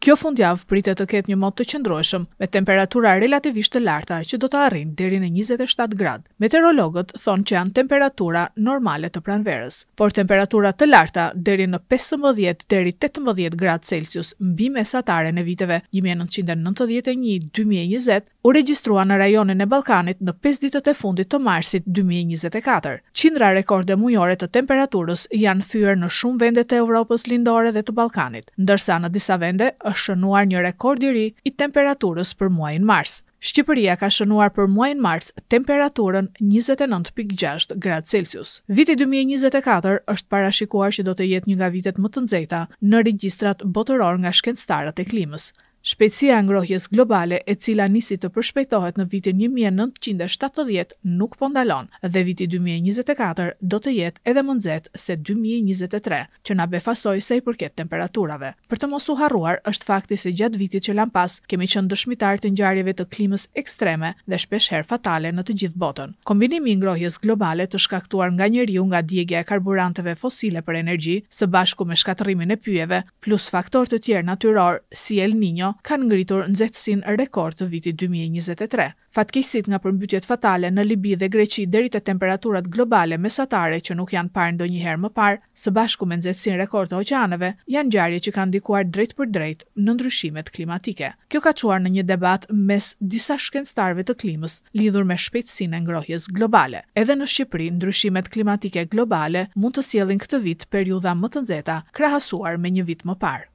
Kjo fundjavë pritet të ketë një mot të qëndrueshëm me temperatura relativisht të larta që do të arrijnë deri në 27 gradë. Meteorologët thonë që janë temperatura normale të pranverës, por temperatura të larta deri në 15 deri 18 gradë Celsius mbi mesatarën e viteve 1991-2020 u regjistrua në rajonin e Ballkanit në 5 ditët e fundit të marsit 2024. Qindra rekorde mujore të temperaturës janë thyer në shumë vende të Evropës lindore dhe të Ballkanit, ndërsa në disa vende është shënuar një rekord i ri i temperaturës për muajin mars. Shqipëria ka shënuar për muajin mars temperaturën 29.6 gradë Celsius. Viti 2024 është parashikuar që do të jetë një nga vitet më të nxehta në regjistrat botëror nga shkencëtarët e klimës. Shpejtësia e ngrohjes globale, e cila nisi të përshpejtohet në vitin 1970, nuk po ndalon dhe viti 2024 do të jetë edhe më nxehtë se 2023, që na befasoi sa i përket temperaturave. Për të mos u harruar, është fakti se gjatë vitit që lan pas kemi qenë dëshmitar të ngjarjeve të klimës ekstreme dhe shpeshherë fatale në të gjithë botën. Kombinimi i ngrohjes globale të shkaktuar nga njeriu nga djegja e karburanteve fosile për energji, së bashku me shkatrimin e pyjeve, plus faktorë të tjerë natyror si El Niño, kanë ngritur nxehtësinë rekord të vitit 2023. Fatkeqësit nga përmbytjet fatale në Libi dhe Greqi deri te temperaturat globale mesatare që nuk janë parë ndonjëherë më parë, së bashku me nxehtësinë rekord të oqeanëve, janë ngjarje që kanë ndikuar drejt për drejt në ndryshimet klimatike. Kjo ka çuar në një debat mes disa shkencëtarëve të klimës lidhur me shpejtësinë e ngrohjes globale. Edhe në Shqipëri, ndryshimet klimatike globale mund të sjellin këtë vit periudha më të nxehta krahasuar me një vit më parë.